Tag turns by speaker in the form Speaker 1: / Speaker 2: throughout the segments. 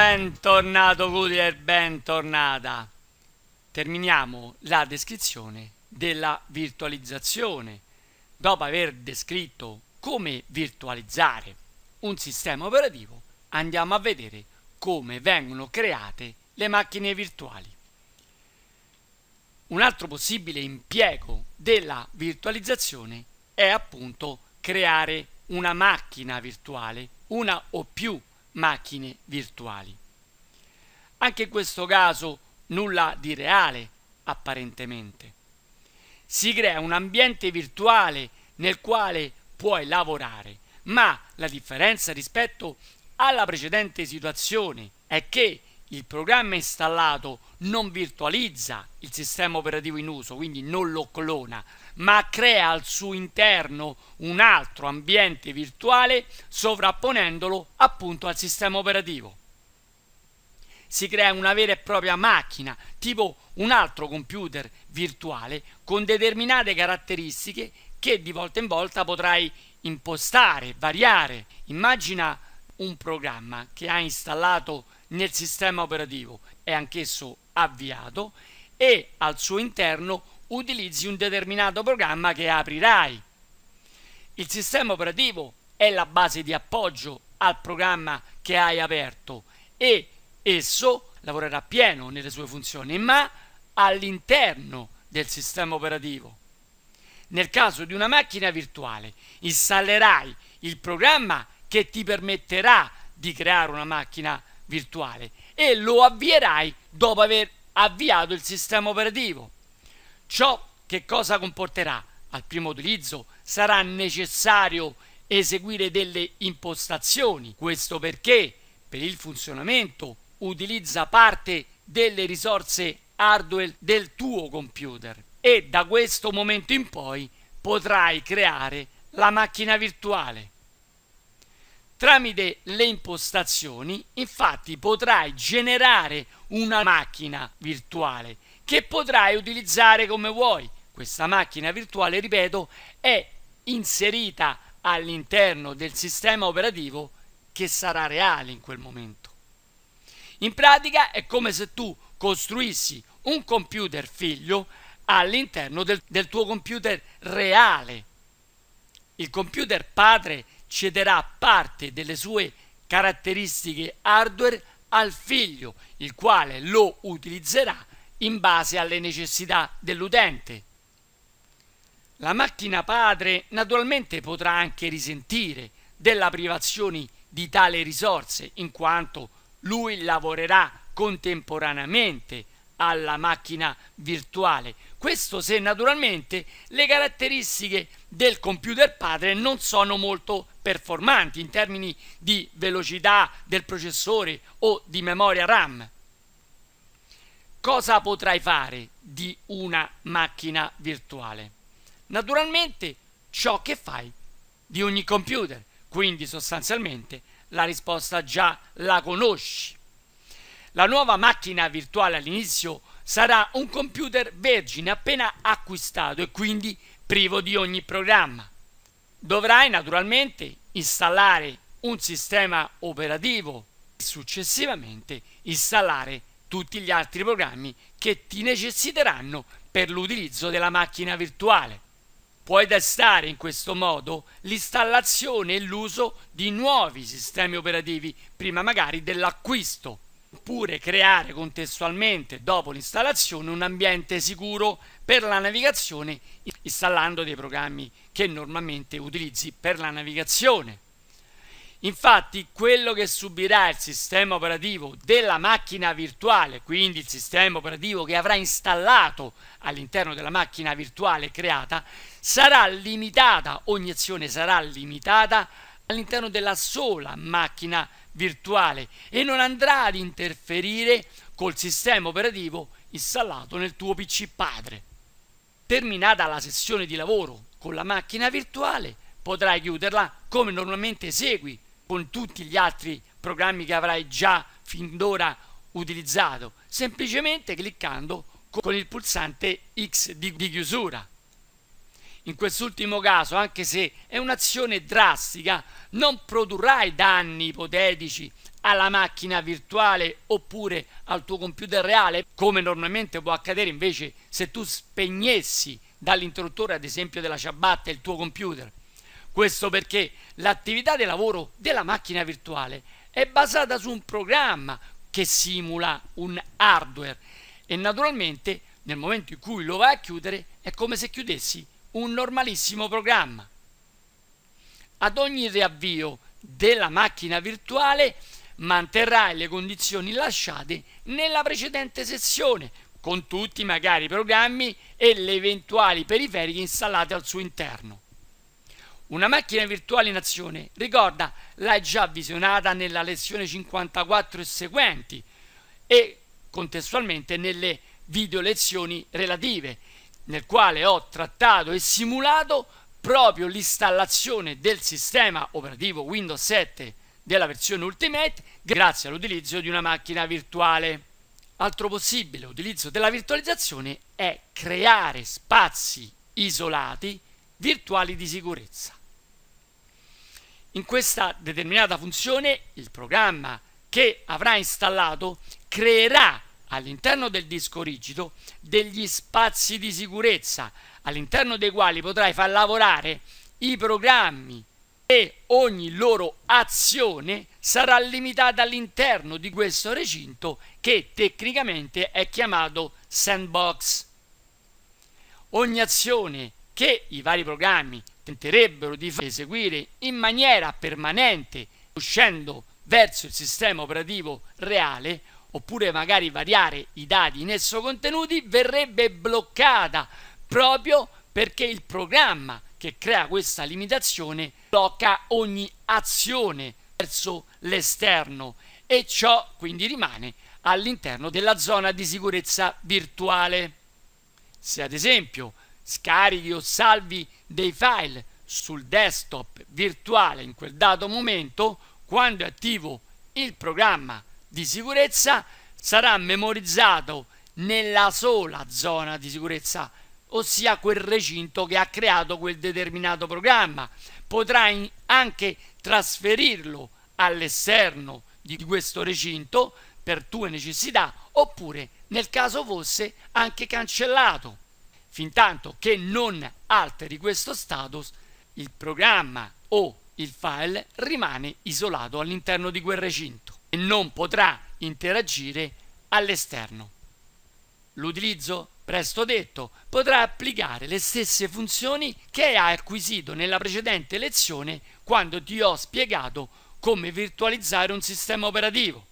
Speaker 1: bentornato Gudier, bentornata. Terminiamo la descrizione della virtualizzazione. Dopo aver descritto come virtualizzare un sistema operativo, andiamo a vedere come vengono create le macchine virtuali. Un altro possibile impiego della virtualizzazione è appunto creare una macchina virtuale, una o più macchine virtuali. Anche in questo caso nulla di reale, apparentemente. Si crea un ambiente virtuale nel quale puoi lavorare, ma la differenza rispetto alla precedente situazione è che il programma installato non virtualizza il sistema operativo in uso, quindi non lo clona, ma crea al suo interno un altro ambiente virtuale sovrapponendolo appunto al sistema operativo. Si crea una vera e propria macchina, tipo un altro computer virtuale con determinate caratteristiche che di volta in volta potrai impostare, variare. Immagina un programma che ha installato nel sistema operativo è anch'esso avviato e al suo interno utilizzi un determinato programma che aprirai. Il sistema operativo è la base di appoggio al programma che hai aperto e esso lavorerà pieno nelle sue funzioni, ma all'interno del sistema operativo. Nel caso di una macchina virtuale, installerai il programma che ti permetterà di creare una macchina virtuale e lo avvierai dopo aver avviato il sistema operativo. Ciò che cosa comporterà? Al primo utilizzo sarà necessario eseguire delle impostazioni. Questo perché per il funzionamento utilizza parte delle risorse hardware del tuo computer e da questo momento in poi potrai creare la macchina virtuale. Tramite le impostazioni infatti potrai generare una macchina virtuale che potrai utilizzare come vuoi. Questa macchina virtuale, ripeto, è inserita all'interno del sistema operativo che sarà reale in quel momento. In pratica è come se tu costruissi un computer figlio all'interno del, del, tuo computer reale. Il computer padre cederà parte delle sue caratteristiche hardware al figlio, il quale lo utilizzerà in base alle necessità dell'utente. La macchina padre naturalmente potrà anche risentire della privazione di tale risorse, in quanto lui lavorerà contemporaneamente alla macchina virtuale. Questo se naturalmente le caratteristiche del computer padre non sono molto performanti in termini di velocità del processore o di memoria RAM. Cosa potrai fare di una macchina virtuale? Naturalmente ciò che fai di ogni computer, quindi sostanzialmente la risposta già la conosci. La nuova macchina virtuale all'inizio sarà un computer vergine appena acquistato e quindi privo di ogni programma. Dovrai naturalmente installare un sistema operativo e successivamente installare tutti gli altri programmi che ti necessiteranno per l'utilizzo della macchina virtuale. Puoi testare in questo modo l'installazione e l'uso di nuovi sistemi operativi prima magari dell'acquisto oppure creare contestualmente dopo l'installazione un ambiente sicuro per la navigazione installando dei programmi che normalmente utilizzi per la navigazione. Infatti quello che subirà il sistema operativo della macchina virtuale, quindi il sistema operativo che avrà installato all'interno della macchina virtuale creata, sarà limitata, ogni azione sarà limitata all'interno della sola macchina virtuale virtuale e non andrà ad interferire col sistema operativo installato nel tuo PC padre. Terminata la sessione di lavoro con la macchina virtuale, potrai chiuderla come normalmente esegui con tutti gli altri programmi che avrai già fin d'ora utilizzato, semplicemente cliccando con il pulsante X di chiusura. In quest'ultimo caso, anche se è un'azione drastica, non produrrai danni ipotetici alla macchina virtuale oppure al tuo computer reale, come normalmente può accadere invece se tu spegnessi dall'interruttore, ad esempio della ciabatta, il tuo computer. Questo perché l'attività di lavoro della macchina virtuale è basata su un programma che simula un hardware e naturalmente nel momento in cui lo vai a chiudere è come se chiudessi un normalissimo programma. Ad ogni riavvio della macchina virtuale manterrai le condizioni lasciate nella precedente sessione, con tutti magari i programmi e le eventuali periferiche installate al suo interno. Una macchina virtuale in azione, ricorda, l'hai già visionata nella lezione 54 e seguenti e contestualmente nelle video lezioni relative nel quale ho trattato e simulato proprio l'installazione del sistema operativo Windows 7 della versione Ultimate grazie all'utilizzo di una macchina virtuale. Altro possibile utilizzo della virtualizzazione è creare spazi isolati virtuali di sicurezza. In questa determinata funzione il programma che avrà installato creerà all'interno del disco rigido degli spazi di sicurezza all'interno dei quali potrai far lavorare i programmi e ogni loro azione sarà limitata all'interno di questo recinto che tecnicamente è chiamato sandbox. Ogni azione che i vari programmi tenterebbero di eseguire in maniera permanente uscendo verso il sistema operativo reale oppure magari variare i dati in esso contenuti, verrebbe bloccata proprio perché il programma che crea questa limitazione blocca ogni azione verso l'esterno e ciò quindi rimane all'interno della zona di sicurezza virtuale. Se ad esempio scarichi o salvi dei file sul desktop virtuale in quel dato momento, quando è attivo il programma di sicurezza sarà memorizzato nella sola zona di sicurezza, ossia quel recinto che ha creato quel determinato programma. Potrai anche trasferirlo all'esterno di questo recinto per tue necessità oppure nel caso fosse anche cancellato. Fintanto che non alteri questo status, il programma o il file rimane isolato all'interno di quel recinto e non potrà interagire all'esterno. L'utilizzo, presto detto, potrà applicare le stesse funzioni che hai acquisito nella precedente lezione quando ti ho spiegato come virtualizzare un sistema operativo.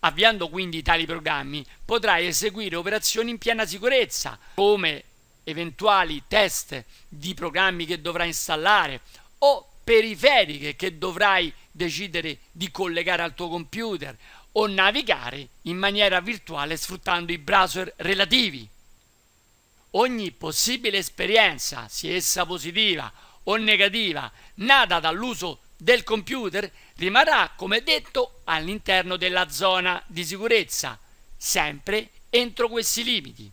Speaker 1: Avviando quindi tali programmi potrai eseguire operazioni in piena sicurezza, come eventuali test di programmi che dovrai installare o periferiche che dovrai installare decidere di collegare al tuo computer o navigare in maniera virtuale sfruttando i browser relativi. Ogni possibile esperienza, sia essa positiva o negativa, nata dall'uso del computer rimarrà, come detto, all'interno della zona di sicurezza, sempre entro questi limiti.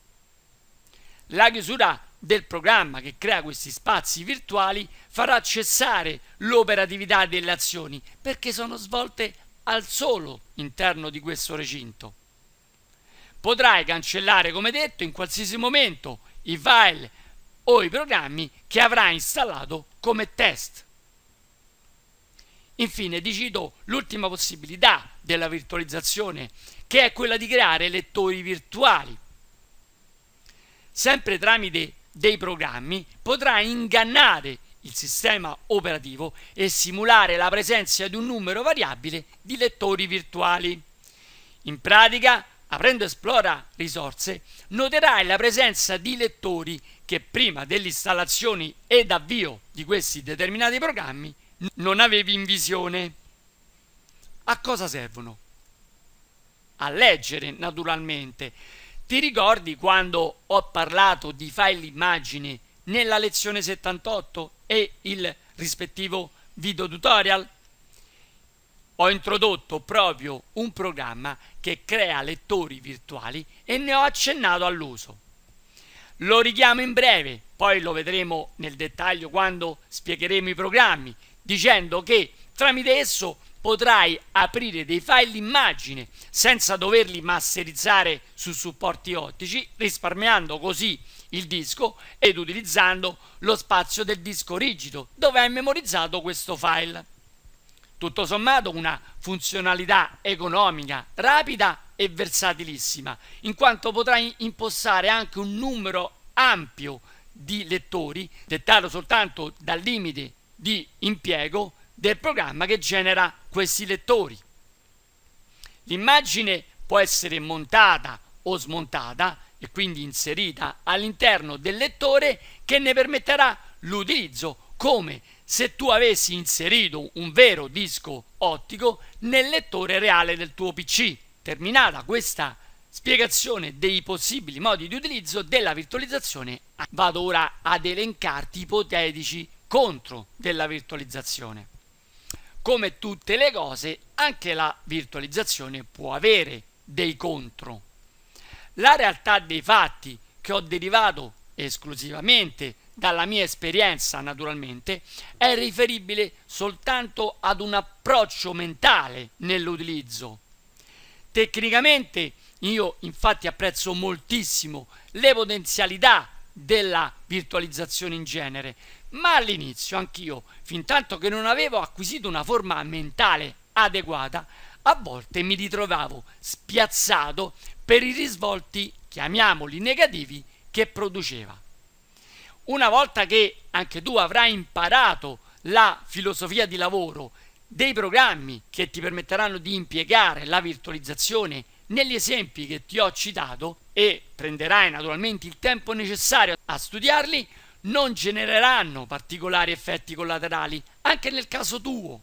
Speaker 1: La chiusura del programma che crea questi spazi virtuali farà cessare l'operatività delle azioni perché sono svolte al solo interno di questo recinto. Potrai cancellare, come detto, in qualsiasi momento i file o i programmi che avrai installato come test. Infine, decido l'ultima possibilità della virtualizzazione, che è quella di creare lettori virtuali. Sempre tramite dei programmi potrà ingannare il sistema operativo e simulare la presenza di un numero variabile di lettori virtuali. In pratica, aprendo Esplora risorse, noterai la presenza di lettori che prima dell'installazione ed avvio di questi determinati programmi non avevi in visione. A cosa servono? A leggere, naturalmente ti ricordi quando ho parlato di file immagini nella lezione 78 e il rispettivo video tutorial? Ho introdotto proprio un programma che crea lettori virtuali e ne ho accennato all'uso. Lo richiamo in breve, poi lo vedremo nel dettaglio quando spiegheremo i programmi, dicendo che tramite esso potrai aprire dei file immagine senza doverli masterizzare su supporti ottici, risparmiando così il disco ed utilizzando lo spazio del disco rigido dove hai memorizzato questo file. Tutto sommato una funzionalità economica, rapida e versatilissima, in quanto potrai impostare anche un numero ampio di lettori, dettato soltanto dal limite di impiego del programma che genera questi lettori. L'immagine può essere montata o smontata e quindi inserita all'interno del lettore che ne permetterà l'utilizzo come se tu avessi inserito un vero disco ottico nel lettore reale del tuo PC. Terminata questa spiegazione dei possibili modi di utilizzo della virtualizzazione, vado ora ad elencarti ipotetici contro della virtualizzazione come tutte le cose, anche la virtualizzazione può avere dei contro. La realtà dei fatti che ho derivato esclusivamente dalla mia esperienza naturalmente, è riferibile soltanto ad un approccio mentale nell'utilizzo. Tecnicamente io infatti apprezzo moltissimo le potenzialità della virtualizzazione in genere, ma all'inizio anch'io, fin tanto che non avevo acquisito una forma mentale adeguata, a volte mi ritrovavo spiazzato per i risvolti, chiamiamoli negativi, che produceva. Una volta che anche tu avrai imparato la filosofia di lavoro dei programmi che ti permetteranno di impiegare la virtualizzazione negli esempi che ti ho citato e prenderai naturalmente il tempo necessario a studiarli, non genereranno particolari effetti collaterali, anche nel caso tuo.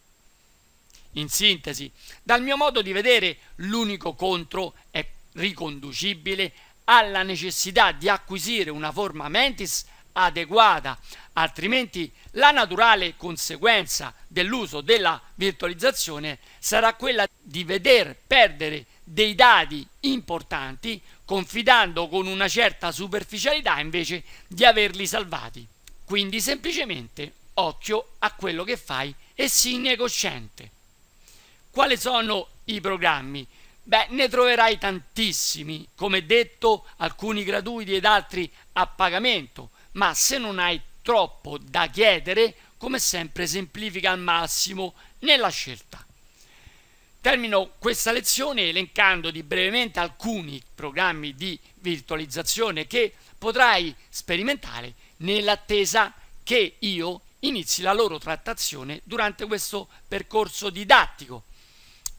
Speaker 1: In sintesi, dal mio modo di vedere, l'unico contro è riconducibile alla necessità di acquisire una forma mentis adeguata, altrimenti la naturale conseguenza dell'uso della virtualizzazione sarà quella di veder perdere dei dati importanti confidando con una certa superficialità invece di averli salvati. Quindi semplicemente occhio a quello che fai e sii necosciente. Quali sono i programmi? Beh, ne troverai tantissimi, come detto, alcuni gratuiti ed altri a pagamento, ma se non hai troppo da chiedere, come sempre semplifica al massimo nella scelta. Termino questa lezione elencandoti brevemente alcuni programmi di virtualizzazione che potrai sperimentare nell'attesa che io inizi la loro trattazione durante questo percorso didattico.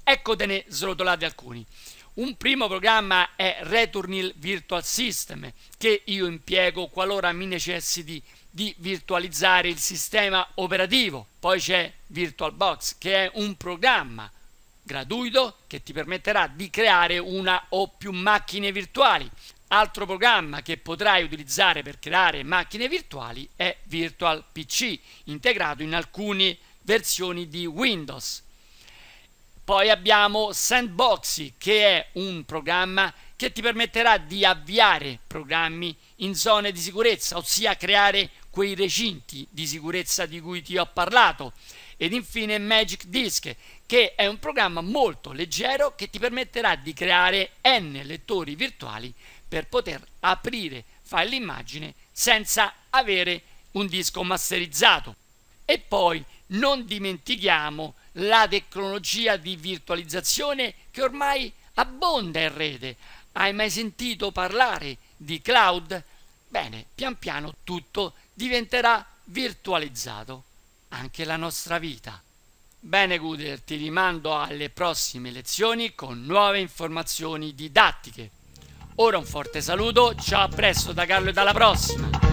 Speaker 1: Eccotene srotolati alcuni. Un primo programma è Returnil Virtual System che io impiego qualora mi necessiti di virtualizzare il sistema operativo. Poi c'è VirtualBox che è un programma gratuito che ti permetterà di creare una o più macchine virtuali. Altro programma che potrai utilizzare per creare macchine virtuali è Virtual PC, integrato in alcune versioni di Windows. Poi abbiamo Sandboxy, che è un programma che ti permetterà di avviare programmi in zone di sicurezza, ossia creare quei recinti di sicurezza di cui ti ho parlato ed infine Magic Disk, che è un programma molto leggero che ti permetterà di creare n lettori virtuali per poter aprire file immagine senza avere un disco masterizzato. E poi non dimentichiamo la tecnologia di virtualizzazione che ormai abbonda in rete. Hai mai sentito parlare di cloud? Bene, pian piano tutto diventerà virtualizzato anche la nostra vita. Bene Guder, ti rimando alle prossime lezioni con nuove informazioni didattiche. Ora un forte saluto, ciao a presto da Carlo e dalla prossima!